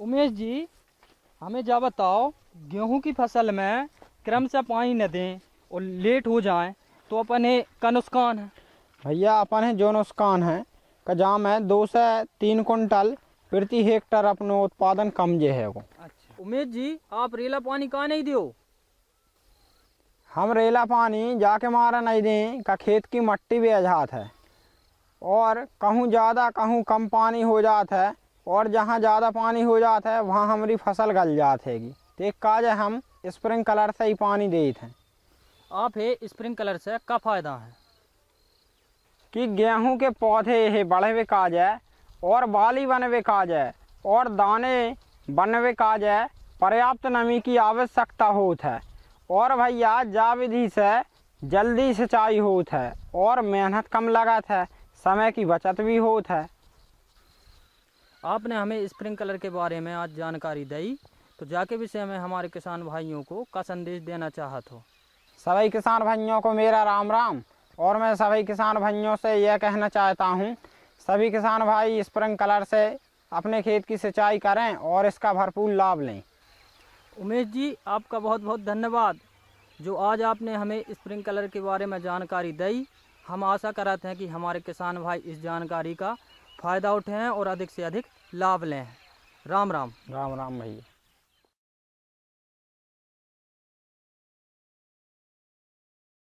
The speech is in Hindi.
उमेश जी हमें जा बताओ गेहूं की फसल में क्रम से पानी न दें और लेट हो जाए तो अपन है का नुकसान है भैया अपन है जो नुकसान है कजाम है दो से तीन कुंटल प्रति हेक्टर अपनो उत्पादन कम जे है वो अच्छा उमेश जी आप रेला पानी कहाँ नहीं दियो हम रेला पानी जाके मारा नहीं दें का खेत की मट्टी भी आजाद है और कहूँ ज़्यादा कहूँ कम पानी हो जाता है और जहाँ ज़्यादा पानी हो जाता है वहाँ हमारी फसल गल जात हैगी तो एक काज है हम स्प्रिंग कलर से ही पानी देते हैं आप ये स्प्रिंग कलर से का फ़ायदा है कि गेहूं के पौधे ये बढ़े हुए काज है और बाली बने हुए काज है और दाने बने हुए काज है पर्याप्त नमी की आवश्यकता होत है और भैया जा विधि से जल्दी सिंचाई होत है और मेहनत कम लगत है समय की बचत भी होत है आपने हमें स्प्रिंग कलर के बारे में आज जानकारी दी तो जाके विषय में हमारे किसान भाइयों को का संदेश देना चाहत हो सभी किसान भाइयों को मेरा राम राम और मैं सभी किसान भाइयों से यह कहना चाहता हूँ सभी किसान भाई स्प्रिंग कलर से अपने खेत की सिंचाई करें और इसका भरपूर लाभ लें उमेश जी आपका बहुत बहुत धन्यवाद जो आज आपने हमें स्प्रिंग कलर के बारे में जानकारी दी हम आशा कराते हैं कि हमारे किसान भाई इस जानकारी का फ़ायदा उठाएं और अधिक से अधिक लाभ लें राम राम राम राम भैया